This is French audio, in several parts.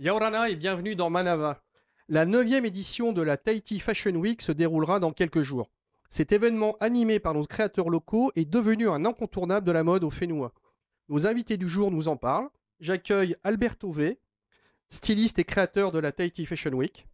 Yaorana et bienvenue dans Manava. La 9 édition de la Tahiti Fashion Week se déroulera dans quelques jours. Cet événement animé par nos créateurs locaux est devenu un incontournable de la mode au Fénois. Nos invités du jour nous en parlent. J'accueille Alberto V, styliste et créateur de la Tahiti Fashion Week.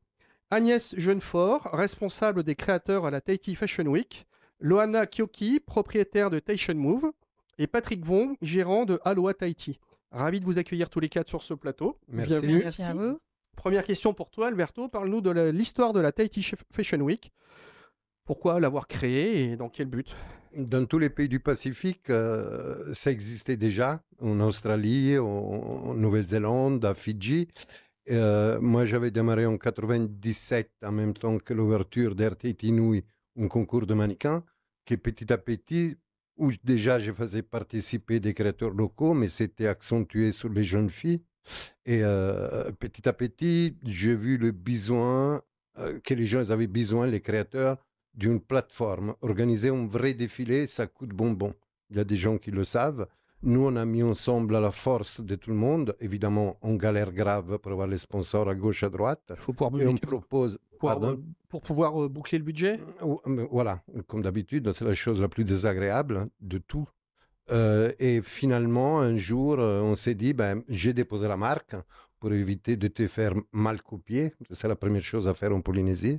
Agnès Jeunefort, responsable des créateurs à la Tahiti Fashion Week. Loana Kyoki, propriétaire de Taishan Move. Et Patrick Vong, gérant de Aloha Tahiti. Ravi de vous accueillir tous les quatre sur ce plateau. Merci. Bienvenue. à vous. Première question pour toi, Alberto. Parle-nous de l'histoire de la Tahiti Fashion Week. Pourquoi l'avoir créée et dans quel but Dans tous les pays du Pacifique, euh, ça existait déjà, en Australie, en, Nouvelle-Zélande, à Fidji. Euh, moi, j'avais démarré en 97, en même temps que l'ouverture Tahiti Nui, un concours de mannequins, qui petit à petit où déjà je faisais participer des créateurs locaux, mais c'était accentué sur les jeunes filles. Et euh, petit à petit, j'ai vu le besoin euh, que les gens avaient besoin, les créateurs, d'une plateforme. Organiser un vrai défilé, ça coûte bonbon. Il y a des gens qui le savent. Nous, on a mis ensemble la force de tout le monde. Évidemment, on galère grave pour avoir les sponsors à gauche, à droite. Il Faut pouvoir propose... Pour, pouvoir boucler le budget euh, Voilà, comme d'habitude, c'est la chose la plus désagréable hein, de tout. Euh, et finalement, un jour, euh, on s'est dit, ben, j'ai déposé la marque pour éviter de te faire mal copier. C'est la première chose à faire en Polynésie.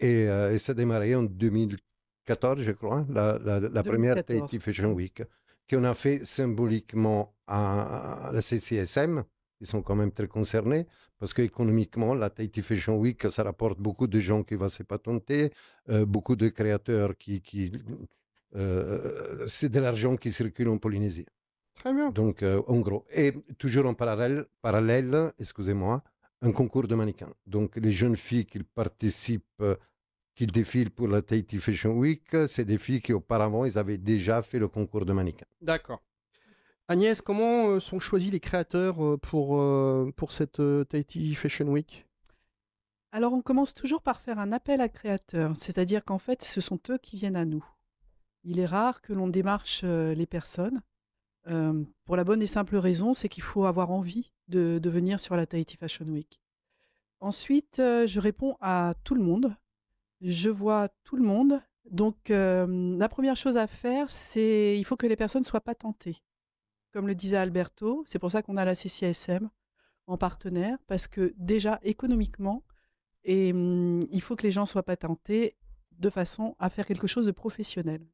Et, ça a démarré en 2014, je crois, la, première Tahiti Fashion Week qu'on a fait symboliquement à, la CCSM, ils sont quand même très concernés, parce qu'économiquement, la Tahiti Fashion Week, ça rapporte beaucoup de gens qui vont se patenter, euh, beaucoup de créateurs qui... qui euh, euh, c'est de l'argent qui circule en Polynésie. Très bien. Donc, en gros. Et toujours en parallèle, parallèle excusez-moi, un concours de mannequins. Donc, les jeunes filles qui participent qu'ils défilent pour la Tahiti Fashion Week. C'est des filles qui auparavant, ils avaient déjà fait le concours de mannequin. D'accord. Agnès, comment euh, sont choisis les créateurs euh, pour, euh, pour cette Tahiti Fashion Week Alors, on commence toujours par faire un appel à créateurs, c'est-à-dire qu'en fait, ce sont eux qui viennent à nous. Il est rare que l'on démarche les personnes. pour la bonne et simple raison, c'est qu'il faut avoir envie de, de, venir sur la Tahiti Fashion Week. Ensuite, je réponds à tout le monde, je vois tout le monde. Donc, la première chose à faire, c'est il faut que les personnes soient pas tentées. Comme le disait Alberto, c'est pour ça qu'on a la CCSM en partenaire, parce que déjà économiquement, et, il faut que les gens soient pas tentés de façon à faire quelque chose de professionnel.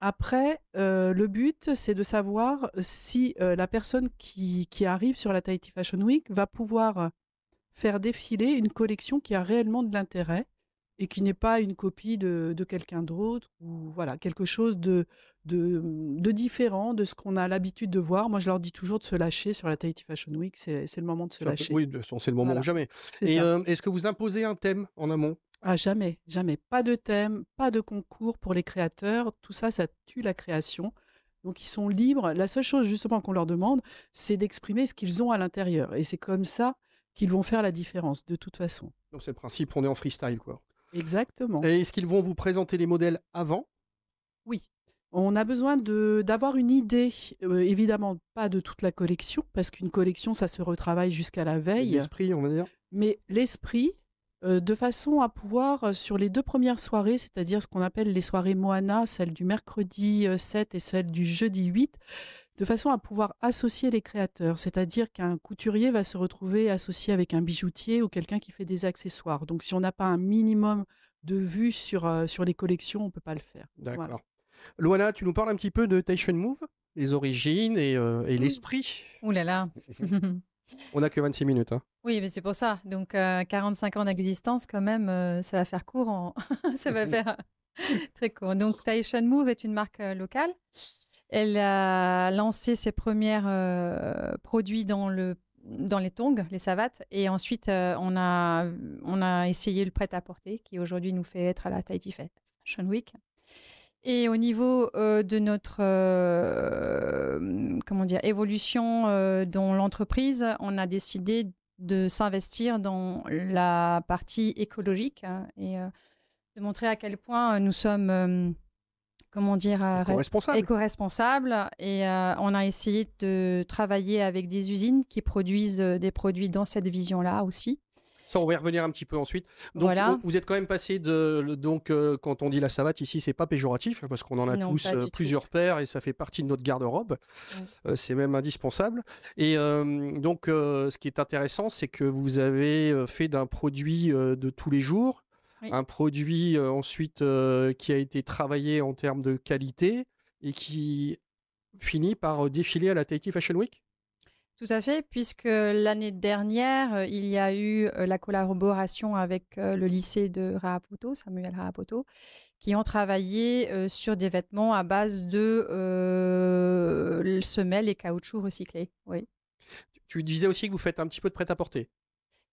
Après, le but, c'est de savoir si la personne qui, qui, arrive sur la Tahiti Fashion Week va pouvoir faire défiler une collection qui a réellement de l'intérêt et qui n'est pas une copie de, quelqu'un d'autre ou voilà quelque chose de, mmh, de, différent de ce qu'on a l'habitude de voir. Moi, je leur dis toujours de se lâcher sur la Tahiti Fashion Week. C'est le moment de se lâcher. Oui, c'est le moment ou jamais. Est et euh, est-ce que vous imposez un thème en amont ah, jamais, jamais. Pas de thème, pas de concours pour les créateurs. Tout ça, ça tue la création. Donc, ils sont libres. La seule chose, justement, qu'on leur demande, c'est d'exprimer ce qu'ils ont à l'intérieur. Et c'est comme ça qu'ils vont faire la différence, de toute façon. Donc, c'est le principe, on est en freestyle, quoi. Exactement. Et est-ce qu'ils vont vous présenter les modèles avant Oui. On a besoin d'avoir une idée, euh, évidemment pas de toute la collection, parce qu'une collection, ça se retravaille jusqu'à la veille. L'esprit, on va dire. Mais l'esprit, euh, de façon à pouvoir, euh, sur les deux premières soirées, c'est-à-dire ce qu'on appelle les soirées Moana, celle du mercredi 7 et celle du jeudi 8, de façon à pouvoir associer les créateurs, c'est-à-dire qu'un couturier va se retrouver associé avec un bijoutier ou quelqu'un qui fait des accessoires. Donc si on n'a pas un minimum de vues sur, euh, sur les collections, on ne peut pas le faire. D'accord. Loana, tu nous parles un petit peu de Taishan Move, les origines et, euh, l'esprit. Ouh là là On n'a que 26 minutes. Hein. Oui, mais c'est pour ça. Donc, 45 euh, ans d'existence, quand même, ça va faire court. ça va faire très court. Donc, Taishan Move est une marque locale elle a lancé ses premiers euh, produits dans, le, dans les tongs, les savates. Et ensuite, euh, on, a, on a essayé le prêt-à-porter qui aujourd'hui nous fait être à la Tahiti Fashion Week. Et au niveau euh, de notre comment dire, évolution dans l'entreprise, on a décidé de s'investir dans la partie écologique hein, et de montrer à quel point nous sommes comment dire, euh, éco-responsable. Et euh, on a essayé de travailler avec des usines qui produisent euh, des produits dans cette vision-là aussi. Ça, on va y revenir un petit peu ensuite. Donc, vous êtes quand même passé de. Donc, quand on dit la savate ici, c'est pas péjoratif, hein, parce qu'on en a tous plusieurs paires et ça fait partie de notre garde-robe. c'est même indispensable. Et donc, ce qui est intéressant, c'est que vous avez fait d'un produit de tous les jours un produit ensuite qui a été travaillé en termes de qualité et qui finit par défiler à la Tahiti Fashion Week tout à fait, puisque l'année dernière, il y a eu la collaboration avec le lycée de rapoto, Samuel Rapoto, qui ont travaillé sur des vêtements à base de semelles et caoutchouc recyclés. Oui. Tu disais aussi que vous faites un petit peu de prêt-à-porter.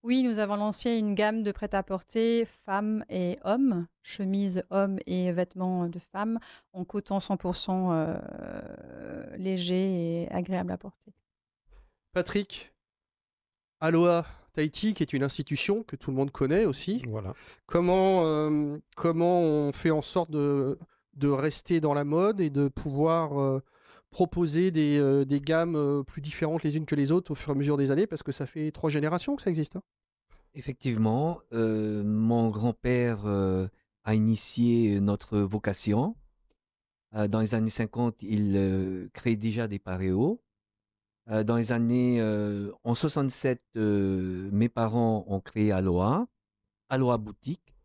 Oui, nous avons lancé une gamme de prêt-à-porter femmes et hommes, chemises hommes et vêtements de femmes en cotant 100% euh, léger et agréable à porter. Patrick, Aloha Tahiti, qui est une institution que tout le monde connaît aussi. Voilà. Comment, euh, comment on fait en sorte de, rester dans la mode et de pouvoir euh, proposer des, euh, gammes euh, plus différentes les unes que les autres au fur et à mesure des années, parce que ça fait trois générations que ça existe. Hein. Effectivement, euh, mon grand-père a initié notre vocation. dans les années 50, il crée déjà des paréos. dans les années en 67, mes parents ont créé Aloha, Aloha Boutique.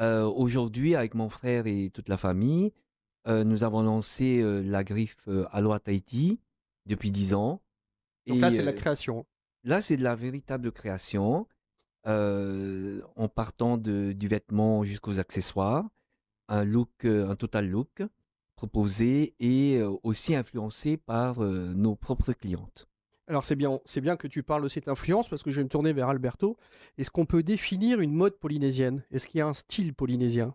Aujourd'hui, avec mon frère et toute la famille, euh, nous avons lancé euh, la griffe euh, Aloha Tahiti depuis 10 ans. Donc et là, c'est de la création. Là, c'est de la véritable création, en partant de, du vêtement jusqu'aux accessoires, un look, un total look proposé et aussi influencé par nos propres clientes. Alors c'est bien, c'est bien que tu parles de cette influence parce que je vais me tourner vers Alberto. Est-ce qu'on peut définir une mode polynésienne Est-ce qu'il y a un style polynésien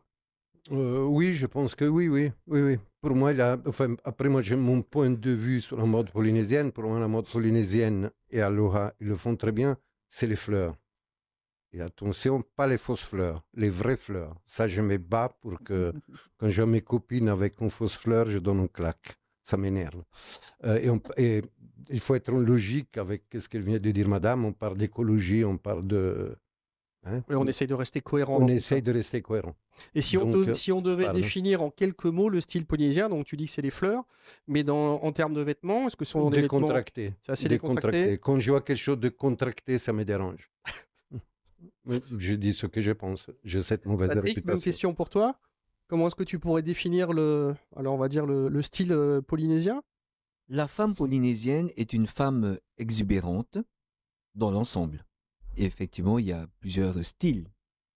euh, oui, je pense que oui, oui, oui, oui. Pour moi, là, enfin, après moi, j'ai mon point de vue sur la mode polynésienne. Pour moi, la mode polynésienne et Aloha, ils le font très bien, c'est les fleurs. Et attention, pas les fausses fleurs, les vraies fleurs. Ça, je me bats pour que quand j'ai mes copines avec une fausse fleur, je donne un claque. Ça m'énerve. Euh, et, il faut être logique avec ce qu'elle vient de dire, madame. On parle d'écologie, on parle de Hein? on essaye de rester cohérent. On essaye de rester cohérent. Et si, on, euh, si on devait définir en quelques mots le style polynésien, donc tu dis que c'est les fleurs, mais dans, en termes de vêtements, est-ce que ce sont des décontracté. C'est assez décontracté. Quand je vois quelque chose de contracté, ça me dérange. je dis ce que je pense. J'ai cette mauvaise Patrick, une question pour toi. Comment est-ce que tu pourrais définir le, alors on va dire le, style euh, polynésien La femme polynésienne est une femme euh, exubérante dans l'ensemble effectivement, il y a plusieurs styles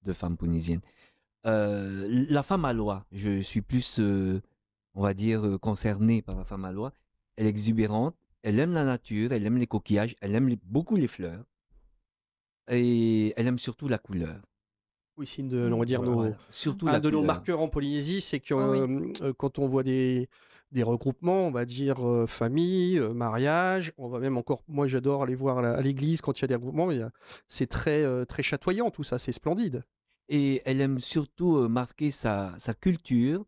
de femmes polynésiennes. Euh, la femme à loi, je suis plus, euh, on va dire, euh, concerné par la femme à loi. Elle est exubérante, elle aime la nature, elle aime les coquillages, elle aime beaucoup les fleurs et elle aime surtout la couleur. Oui, signe de, mmh, dire, nos, Surtout de nos marqueurs en Polynésie, c'est que ah quand on voit des, des regroupements, on va dire euh, famille, euh, mariage. On va même encore, moi j'adore aller voir à l'église quand il y a des regroupements. C'est très euh, très chatoyant tout ça, c'est splendide. Et elle aime surtout marquer sa, culture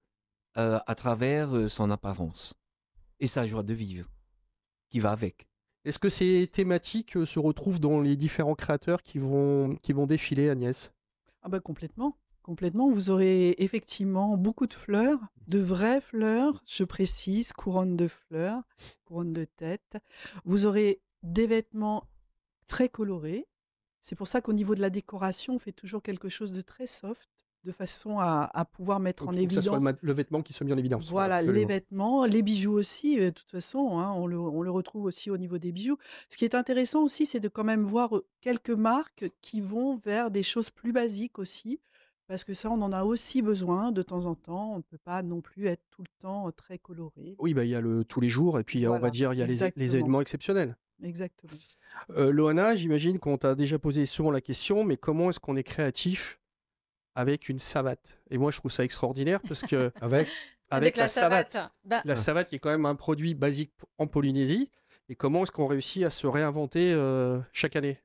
à travers son apparence et sa joie de vivre qui va avec. Est-ce que ces thématiques se retrouvent dans les différents créateurs qui vont qui vont défiler, Agnès Ah ben complètement complètement, vous aurez effectivement beaucoup de fleurs, de vraies fleurs, je précise, couronne de fleurs, couronne de tête. Vous aurez des vêtements très colorés. C'est pour ça qu'au niveau de la décoration, on fait toujours quelque chose de très soft de façon à, pouvoir mettre en évidence. Que le, vêtement qui soit mis en évidence. Voilà, les vêtements, les bijoux aussi, euh, de toute façon, hein, on, le, on, le, retrouve aussi au niveau des bijoux. Ce qui est intéressant aussi, c'est de quand même voir euh, quelques marques qui vont vers des choses plus basiques aussi, parce que ça, on en a aussi besoin de temps en temps. On ne peut pas non plus être tout le temps très coloré. Oui, bah, il y a le tous les jours, et puis on va dire, il y a les, événements exceptionnels. Exactement. Loana, j'imagine qu'on t'a déjà posé souvent la question, mais comment est-ce qu'on est créatif avec une savate Et moi, je trouve ça extraordinaire parce que. avec la, savate. Bah la savate qui est quand même un produit basique en Polynésie. Et comment est-ce qu'on réussit à se réinventer chaque année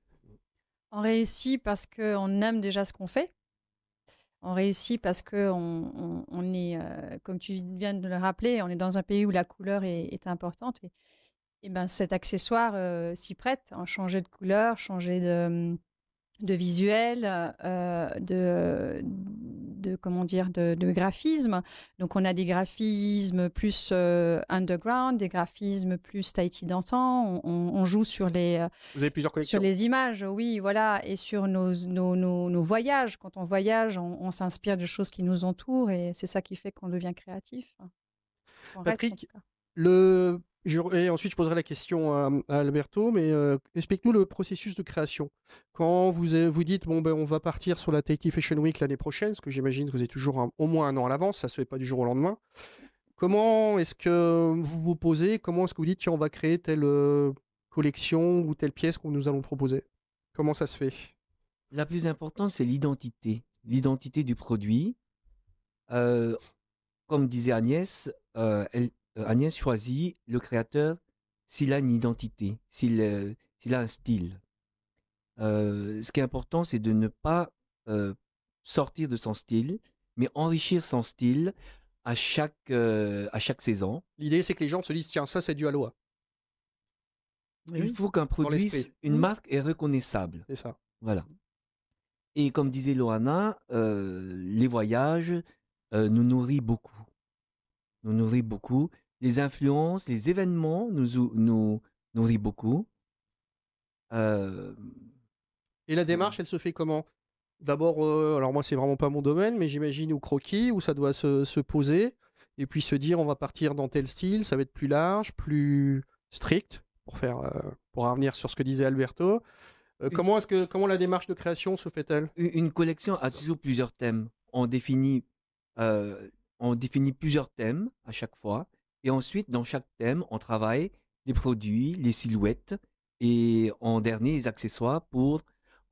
On réussit parce qu'on aime déjà ce qu'on fait on réussit parce que on, est, euh, comme tu viens de le rappeler, on est dans un pays où la couleur est, importante. Et, ben cet accessoire euh, s'y prête, en changer de couleur, changer de, hum, visuel, euh, de, de comment dire de, graphisme. Donc on a des graphismes plus euh, underground, des graphismes plus Tahiti d'antan. On, joue sur les euh, sur les images, oui, voilà, et sur nos nos, voyages. Quand on voyage, on, s'inspire de choses qui nous entourent et c'est ça qui fait qu'on devient créatif. Patrick, le et ensuite, je poserai la question à, Alberto, mais euh, explique-nous le processus de création. Quand vous, vous dites, bon, ben, on va partir sur la Tahiti Fashion Week l'année prochaine, ce que j'imagine que vous êtes toujours au moins un an à l'avance, ça ne se fait pas du jour au lendemain. Comment est-ce que vous vous posez Comment est-ce que vous dites, tiens, on va créer telle euh, collection ou telle pièce qu'on nous allons proposer Comment ça se fait La plus importante, c'est l'identité. L'identité du produit. Euh, comme disait Agnès, elle, euh, Agnès choisit le créateur s'il a une identité, s'il euh, a un style. Euh, ce qui est important, c'est de ne pas sortir de son style, mais enrichir son style à chaque, à chaque saison. L'idée, c'est que les gens se disent tiens, ça, c'est dû à Loa. Il faut qu'un produit, une mmh. marque est reconnaissable. C'est ça. Voilà. Mmh. Et comme disait Loana, les voyages nous nourrissent beaucoup nous nourrit beaucoup. Les influences, les événements nous, nous nourrit beaucoup. Euh, et la démarche, elle se fait comment D'abord, euh, alors moi, c'est vraiment pas mon domaine, mais j'imagine au croquis où ça doit se, se, poser et puis se dire on va partir dans tel style, ça va être plus large, plus strict pour faire, euh, pour revenir sur ce que disait Alberto. Comment est-ce que comment la démarche de création se fait-elle Une collection a toujours plusieurs thèmes. On définit on définit plusieurs thèmes à chaque fois. Et ensuite, dans chaque thème, on travaille les produits, les silhouettes et en dernier, les accessoires pour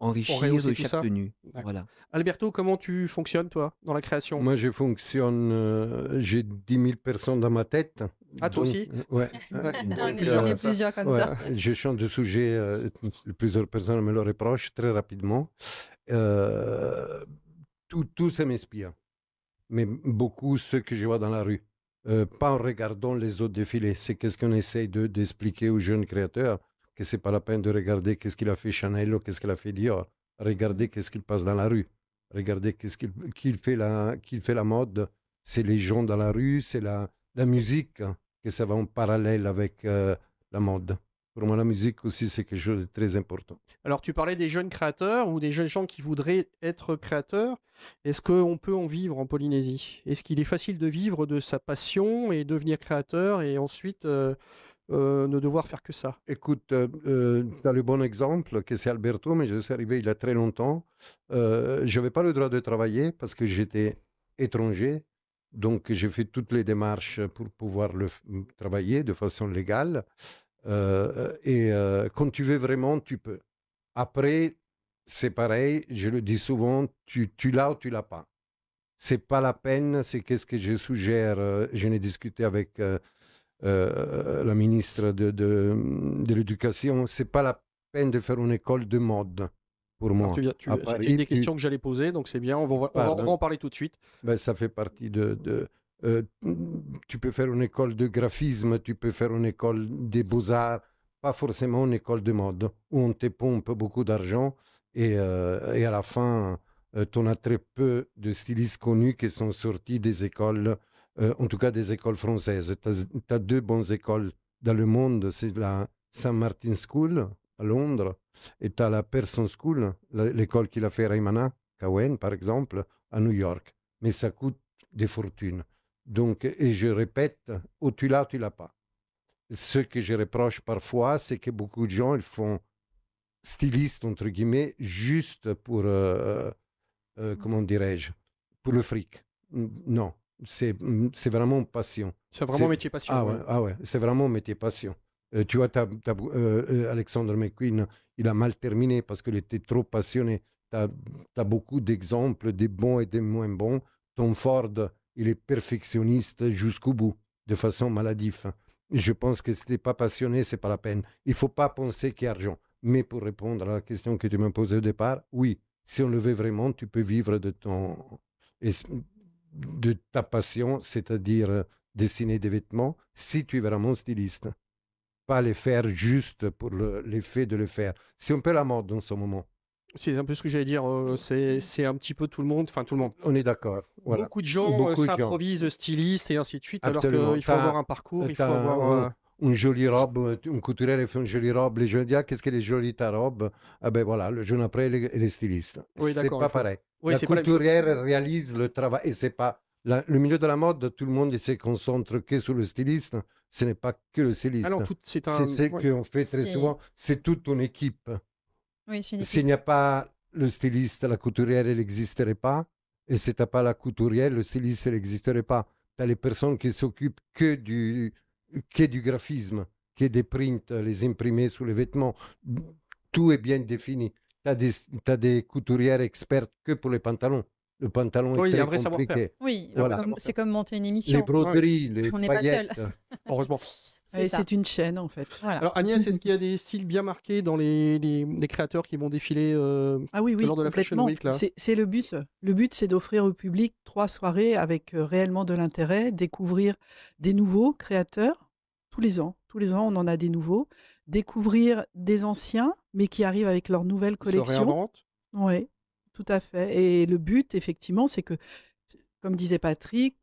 enrichir chaque tenue. Voilà. Alberto, comment tu fonctionnes, toi, dans la création Moi, je fonctionne. Euh, j'ai 10 000 personnes dans ma tête. Ah, toi aussi euh, Ouais. J'en euh, plusieurs comme ça. Je change de sujet. plusieurs personnes me le reprochent très rapidement. tout, tout ça m'inspire mais beaucoup ceux que je vois dans la rue. Euh, pas en regardant les autres défilés. C'est ce qu'on essaye d'expliquer aux jeunes créateurs, que c'est pas la peine de regarder qu'est-ce qu'il a fait Chanel ou qu'est-ce qu'il a fait Dior. Regardez qu'est-ce qu'il passe dans la rue. Regardez qu'est-ce qu'il fait, la, qu'il fait la mode. C'est les gens dans la rue, c'est la, musique, que ça va en parallèle avec euh, la mode pour moi, la musique aussi, c'est quelque chose de très important. Alors, tu parlais des jeunes créateurs ou des jeunes gens qui voudraient être créateurs. Est-ce qu'on peut en vivre en Polynésie Est-ce qu'il est facile de vivre de sa passion et devenir créateur et ensuite euh, euh, ne devoir faire que ça Écoute, tu euh, as le bon exemple, que c'est Alberto, mais je suis arrivé il y a très longtemps. je n'avais pas le droit de travailler parce que j'étais étranger. Donc, j'ai fait toutes les démarches pour pouvoir le travailler de façon légale. Euh, et euh, quand tu veux vraiment, tu peux. Après, c'est pareil, je le dis souvent, tu, tu l'as ou tu l'as pas. C'est pas la peine, c'est qu'est-ce que je suggère. Euh, je n'ai discuté avec la ministre de, de, de l'Éducation, c'est pas la peine de faire une école de mode pour moi. tu, tu, une des questions que j'allais poser, donc c'est bien, on va, on va, en parler tout de suite. Ben, ça fait partie de, de, euh, mm, tu peux faire une école de graphisme, tu peux faire une école des beaux-arts, pas forcément une école de mode, où on te pompe beaucoup d'argent et, euh, et, à la fin, tu on a très peu de stylistes connus qui sont sortis des écoles, euh, en tout cas des écoles françaises. Tu as, deux bonnes écoles dans le monde, c'est la saint Martin School à Londres et tu as la Person School, l'école qu'il a fait Raymana Cowen, par exemple, à New York. Mais ça coûte des fortunes. Donc, et je répète, ou tu l'as, tu l'as pas. Ce que je reproche parfois, c'est que beaucoup de gens, ils font styliste, entre guillemets, juste pour, euh, euh, euh, mmh. comment dirais-je, pour le fric. Non, mmh, c'est vraiment passion. C'est vraiment métier passion. Ah, ah ouais, c'est vraiment métier passion. tu vois, Alexandre McQueen, il a mal terminé parce qu'il était trop passionné. Tu as, beaucoup d'exemples, des bons et des moins bons. Tom Ford, il est perfectionniste jusqu'au bout, de façon maladive. Je pense que si tu n'es pas passionné, c'est pas la peine. Il faut pas penser qu'il y a argent. Mais pour répondre à la question que tu m'as posée au départ, oui, si on le veut vraiment, tu peux vivre de ton de ta passion, c'est-à-dire euh, dessiner des vêtements, si tu es vraiment styliste. Pas les faire juste pour l'effet de le faire. Si on peu la mode dans ce moment. C'est un peu ce que j'allais dire. Euh, c'est un petit peu tout le monde. Enfin, tout le monde. On est d'accord. Voilà. Beaucoup de gens euh, s'improvisent euh, stylistes et ainsi de suite, alors qu'il faut avoir un parcours, il faut avoir. une jolie robe, une couturière fait une jolie robe, les gens disent ah, qu'est-ce qu'elle est jolie ta robe Ah ben voilà, le jeune après, les, les stylistes. c'est pas pareil. la couturière réalise le travail et c'est pas le milieu de la mode, tout le monde se concentre que sur le styliste. Ce n'est pas que le styliste. Ah c'est un... ce qu'on fait très souvent. C'est toute une équipe. S'il n'y a pas le styliste, la couturière, elle n'existerait pas. Et si tu n'as pas la couturière, le styliste n'existerait pas. Tu as les personnes qui s'occupent que du, que du graphisme, que des prints, euh, les imprimés sur les vêtements. Tout est bien défini. Tu as, as, des couturières expertes que pour les pantalons. Le pantalon est très compliqué. Oui, c'est comme monter une émission. Les broderies, les On n'est pas seul. Heureusement. C'est une chaîne en fait. Alors Agnès, est-ce qu'il y a des styles bien marqués dans les, créateurs qui vont défiler euh, ah lors de la Fashion Week C'est le but. Le but, c'est d'offrir au public trois soirées avec euh, réellement de l'intérêt, découvrir des nouveaux créateurs tous les ans. Tous les ans, on en a des nouveaux. Découvrir des anciens, mais qui arrivent avec leur nouvelle collection. Oui, tout à fait. Et le but, effectivement, c'est que, comme disait Patrick,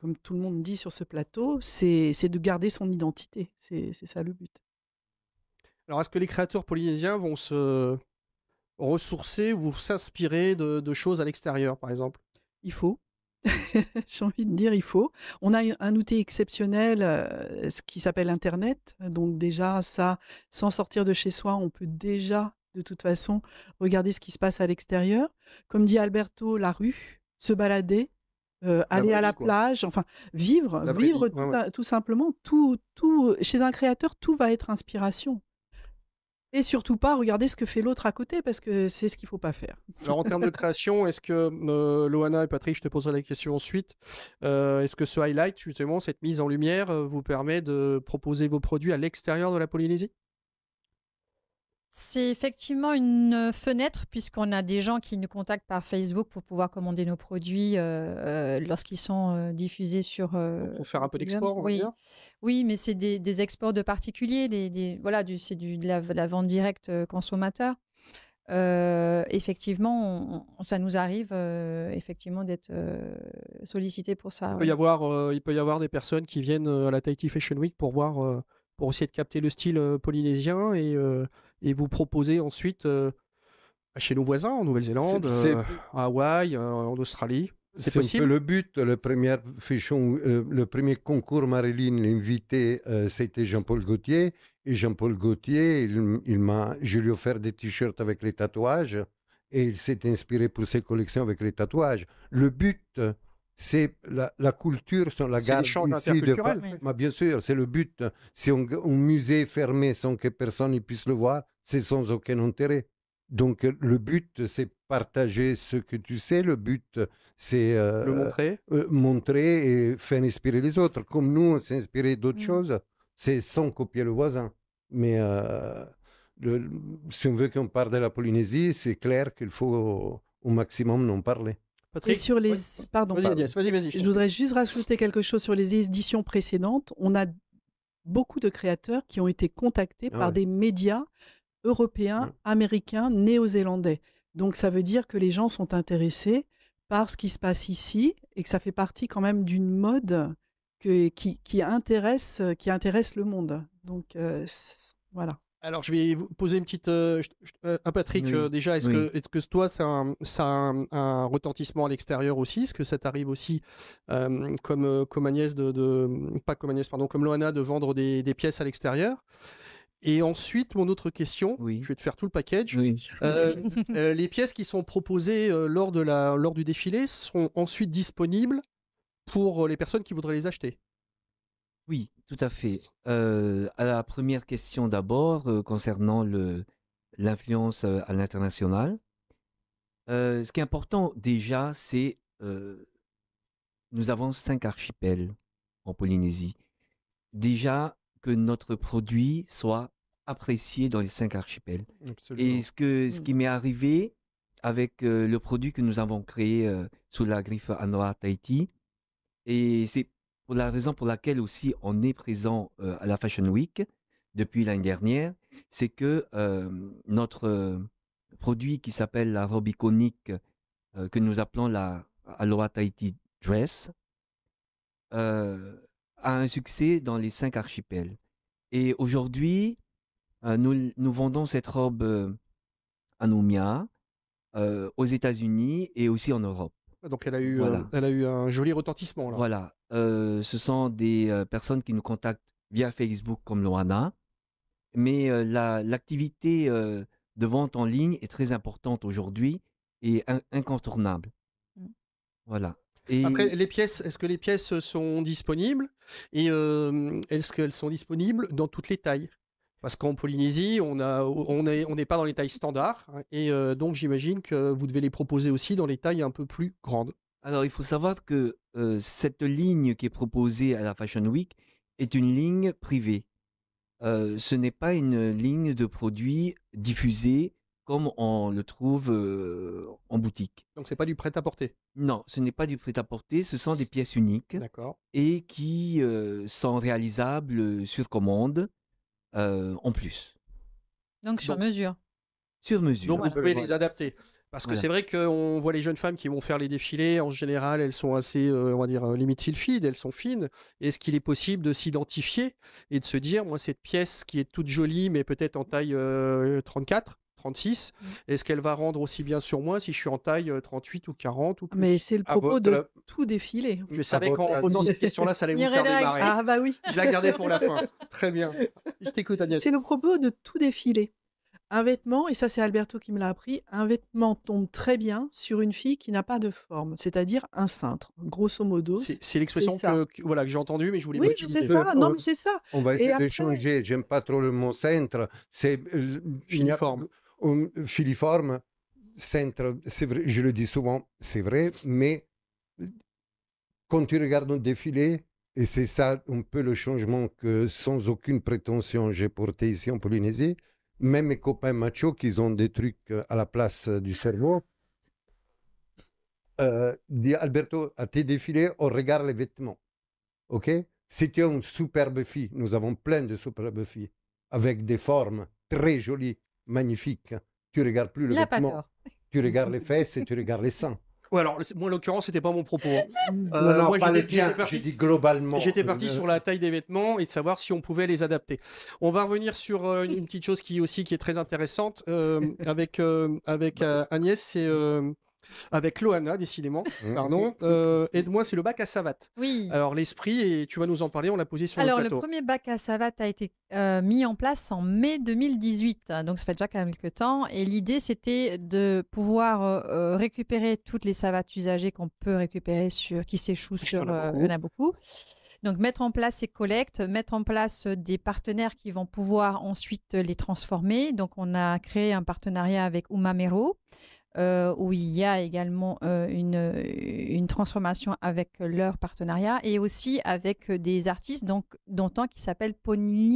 comme tout le monde dit sur ce plateau, c'est de garder son identité. C'est ça le but. Alors, est-ce que les créateurs polynésiens vont se ressourcer ou s'inspirer de, choses à l'extérieur, par exemple Il faut. J'ai envie de dire, il faut. On a un outil exceptionnel, euh, ce qui s'appelle Internet. Donc déjà, ça, sans sortir de chez soi, on peut déjà, de toute façon, regarder ce qui se passe à l'extérieur. Comme dit Alberto, la rue, se balader, euh, aller à la plage, enfin vivre, vivre tout, simplement. Tout, tout chez un créateur, tout va être inspiration. Et surtout pas regarder ce que fait l'autre à côté parce que c'est ce qu'il ne faut pas faire. Alors en termes de création, est-ce que euh, Loana et Patrick, je te poserai la question ensuite, euh, est-ce que ce highlight justement, cette mise en lumière, vous permet de proposer vos produits à l'extérieur de la Polynésie c'est effectivement une euh, fenêtre puisqu'on a des gens qui nous contactent par Facebook pour pouvoir commander nos produits euh, euh, lorsqu'ils sont diffusés sur. pour faire un peu d'export, oui. Oui, mais c'est des, exports de particuliers, des, voilà, du, c'est de, la, vente directe consommateur. effectivement, ça nous arrive effectivement d'être sollicité pour ça. Il peut, y avoir, il peut y avoir des personnes qui viennent à la Tahiti Fashion Week pour voir, pour essayer de capter le style polynésien et et vous proposer ensuite euh, bah, chez nos voisins en Nouvelle-Zélande, euh, à Hawaï, euh, en Australie. C'est possible. le but, le premier, le premier concours Marilyn, l'invité, c'était Jean-Paul Gauthier. Et Jean-Paul Gauthier, il, m'a, je lui ai offert des t-shirts avec les tatouages. Et il s'est inspiré pour ses collections avec les tatouages. Le but, c'est la, culture, la garde ici de bah, bien sûr, c'est le but. Si on, un musée est fermé sans que personne ne puisse le voir, c'est sans aucun intérêt. Donc le but, c'est partager ce que tu sais. Le but, c'est euh, montrer. Euh, montrer. et faire inspirer les autres. Comme nous, on s'est d'autres mm. choses. C'est sans copier le voisin. Mais euh, si on veut qu'on parle de la Polynésie, c'est clair qu'il faut au, au maximum en parler sur les, pardon, je, voudrais juste rajouter quelque chose sur les éditions précédentes. On a beaucoup de créateurs qui ont été contactés ah par des médias européens, américains, néo-zélandais. Donc ça veut dire que les gens sont intéressés par ce qui se passe ici et que ça fait partie quand même d'une mode qui, intéresse, qui intéresse le monde. Donc euh, voilà. Alors, je vais vous poser une petite. Patrick, déjà, est-ce que, toi, ça a un, ça un, retentissement à l'extérieur aussi Est-ce que ça t'arrive aussi, euh, comme, euh, comme Agnès, de, Pas comme Agnès, pardon, comme Loana, de vendre des, des pièces à l'extérieur et ensuite, mon autre question, je vais te faire tout le package. Euh, les pièces qui sont proposées lors, de la, lors du défilé sont ensuite disponibles pour les personnes qui voudraient les acheter. Oui, tout à fait. Euh, à la première question d'abord, euh, concernant l'influence euh, à l'international, ce qui est important déjà, c'est nous avons cinq archipels en Polynésie. Déjà que notre produit soit apprécié dans les cinq archipels. Et ce, que, ce mmh. qui m'est arrivé avec le produit que nous avons créé sous la griffe Anoa Tahiti, et c'est la raison pour laquelle aussi on est présent euh, à la Fashion Week depuis l'année dernière, c'est que notre euh, produit qui s'appelle la robe iconique euh, que nous appelons la Aloha Tahiti Dress a un succès dans les cinq archipels. Et aujourd'hui, nous, nous, vendons cette robe à Noumia, aux États-Unis et aussi en Europe. Donc elle a eu, euh, elle a eu un joli retentissement. Voilà. Euh, ce sont des euh, personnes qui nous contactent via Facebook comme Loana. Mais l'activité de vente en ligne est très importante aujourd'hui et incontournable. Mmh. Voilà. Et... Après, les pièces, est-ce que les pièces sont disponibles Et est-ce qu'elles sont disponibles dans toutes les tailles parce qu'en Polynésie, on n'est on pas dans les tailles standards. Hein, et euh, donc, j'imagine que vous devez les proposer aussi dans les tailles un peu plus grandes. Alors, il faut savoir que euh, cette ligne qui est proposée à la Fashion Week est une ligne privée. Euh, ce n'est pas une ligne de produits diffusée comme on le trouve en boutique. Donc c'est pas du prêt-à-porter Non, ce n'est pas du prêt-à-porter, ce sont des pièces uniques et qui sont réalisables sur commande en plus. Donc sur mesure. Sur mesure. Donc vous pouvez les adapter. Parce que c'est vrai qu'on voit les jeunes femmes qui vont faire les défilés, en général, elles sont assez, on va dire, limite sylphides, elles sont fines. Est-ce qu'il est possible de s'identifier et de se dire, moi, cette pièce qui est toute jolie, mais peut-être en taille 34, 36 mmh. Est-ce qu'elle va rendre aussi bien sur moi si je suis en taille 38 euh, ou 40 ou plus Mais c'est le ah, propos de tout défiler. Je savais qu'en posant cette question-là, ça allait vous faire démarrer. Ah bah oui. Je la gardais pour la fin. Très bien. Je t'écoute, Agnès. C'est le propos de tout défiler. Un vêtement, et ça c'est Alberto qui me l'a appris, un vêtement tombe très bien sur une fille qui n'a pas de forme, c'est-à-dire un cintre, grosso modo. C'est l'expression que, voilà, que j'ai entendue, mais je voulais Oui, c'est ça, non mais c'est ça. On va essayer de changer, j'aime pas trop le mot cintre, c'est... Euh, une forme filiforme, hum, centre, je le dis souvent, c'est vrai, mais quand tu regardes un défilé, et c'est ça un peu le changement que, sans aucune prétention, j'ai porté ici en Polynésie, même mes copains machos qui ont des trucs euh, à la place euh, du cerveau, euh, dit Alberto, à tes défilés, on regarde les vêtements. OK C'était une superbe fille. Nous avons plein de superbes filles avec des formes très jolies, magnifique. Tu regardes plus le vêtement, tu regardes les fesses et tu regardes les seins. Ouais, alors, moi, en l'occurrence, c'était pas mon propos. Hein. Euh, moi, pas dit globalement. J'étais parti euh, sur la taille des vêtements et de savoir si on pouvait les adapter. On va revenir sur euh, une, petite chose qui aussi qui est très intéressante avec, avec Agnès, c'est avec Loana, décidément. Mmh. Pardon. Et euh, moi c'est le bac à savate. Oui. Alors, l'esprit, et tu vas nous en parler, on l'a posé sur Alors, le plateau. Alors, le premier bac à savate a été euh, mis en place en mai 2018, hein, donc ça fait déjà quelques temps. Et l'idée, c'était de pouvoir euh, récupérer toutes les savates usagées qu'on peut récupérer sur, qui s'échouent sur. Il y a beaucoup. Donc mettre en place ces collectes, mettre en place des partenaires qui vont pouvoir ensuite les transformer. Donc on a créé un partenariat avec Umamero euh, où il y a également euh, euh, une, transformation avec leur partenariat et aussi avec des artistes donc d'antan qui s'appelle Pony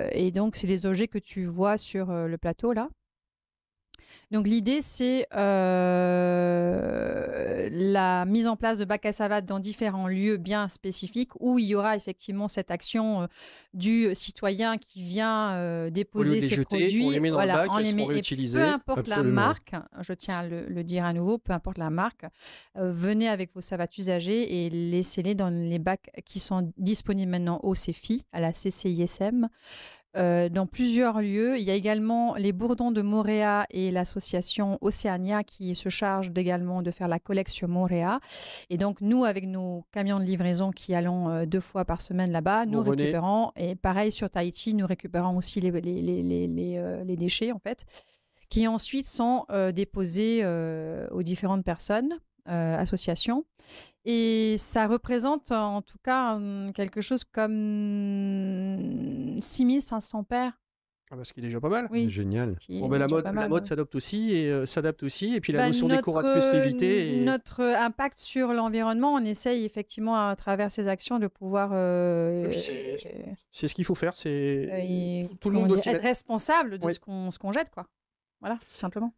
et donc, c'est les objets que tu vois sur le plateau là. Donc l'idée, c'est euh, la mise en place de bacs à savates dans différents lieux bien spécifiques où il y aura effectivement cette action euh, du citoyen qui vient déposer ses produits. voilà, Peu importe la marque, je tiens à le, dire à nouveau, peu importe la marque, euh, venez avec vos savates usagées et laissez-les dans les bacs qui sont disponibles maintenant au CEFI, à la CCISM. Euh, dans plusieurs lieux. Il y a également les Bourdons de Moréa et l'association Oceania qui se charge également de faire la collecte sur Moréa. Et donc, nous, avec nos camions de livraison qui allons euh, deux fois par semaine là-bas, nous récupérons, et pareil sur Tahiti, nous récupérons aussi les, euh, déchets, en fait, qui ensuite sont déposés aux différentes personnes. Euh, association. Et ça représente euh, en tout cas hum, quelque chose comme 6500 paires ah bah, ce qui est déjà pas mal. Génial. Bon, bah, la mode, la mode s'adapte aussi et euh, s'adapte aussi. Et puis la bah, notion des cours à Notre impact sur l'environnement, on essaye effectivement à travers ces actions de pouvoir. c'est ce qu'il faut faire. C'est tout, le monde doit être responsable de ce qu'on jette, quoi. Voilà, tout simplement.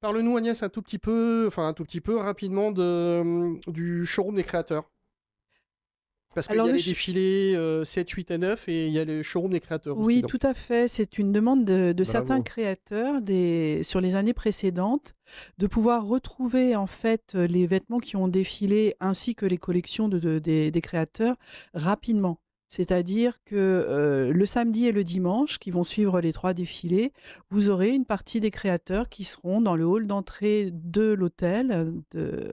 Parle-nous Agnès un tout petit peu, enfin un tout petit peu rapidement de, hum, du showroom des créateurs. Parce qu'il y a les défilés 7, euh, 8 et 9 et il y a le showroom des créateurs. Oui, tout à fait. C'est une demande de, certains créateurs sur les années précédentes de pouvoir retrouver en fait euh, les vêtements qui ont défilé ainsi que les collections des créateurs rapidement. C'est-à-dire que euh, le samedi et le dimanche, qui vont suivre les trois défilés, vous aurez une partie des créateurs qui seront dans le hall d'entrée de l'hôtel euh,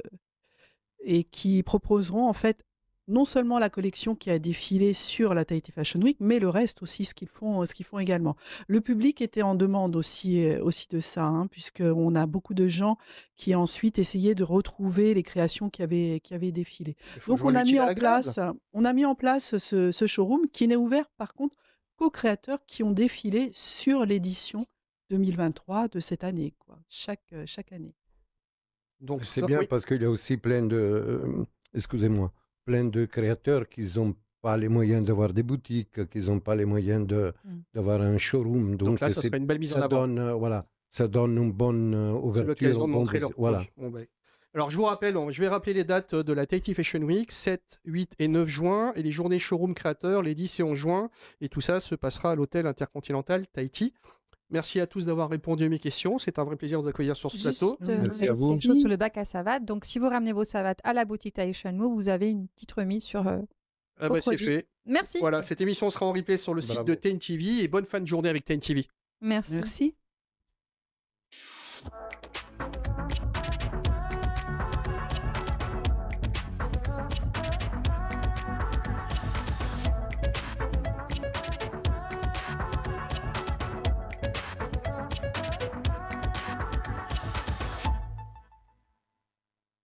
et qui proposeront en fait non seulement la collection qui a défilé sur la Tahiti Fashion Week, mais le reste aussi, ce qu'ils font, ce qu'ils font également. Le public était en demande aussi, euh, aussi de ça, hein, puisque puisqu'on a beaucoup de gens qui ensuite essayaient de retrouver les créations qui avaient, qui avaient défilé. Donc on a, mis en place, on a mis en place ce, showroom qui n'est ouvert par contre qu'aux créateurs qui ont défilé sur l'édition 2023 de cette année, quoi, chaque, chaque année. Donc c'est bien parce qu'il y a aussi plein de... Euh, excusez-moi plein de créateurs qui n'ont pas les moyens d'avoir des boutiques, qui n'ont pas les moyens mmh. d'avoir un showroom. Donc, là, ça une belle mise en Donne, euh, voilà, ça donne une bonne euh, ouverture. l'occasion de montrer leur voilà. Ben. Alors, je vous rappelle, hein, je vais rappeler les dates euh, de la Tahiti Fashion Week, 7, 8 et 9 juin, et les journées showroom créateurs, les 10 et 11 juin. Et tout ça se passera à l'hôtel intercontinental Tahiti. Merci à tous d'avoir répondu à mes questions. C'est un vrai plaisir de vous accueillir sur ce plateau. Euh, merci à vous. sur le bac à savates. Donc, si vous ramenez vos savates à la boutique vous avez une petite remise sur. Euh, ah bah, c'est fait. Merci. Voilà, cette émission sera en replay sur le site de TNTV et bonne fin de journée avec TNTV. Merci. Merci.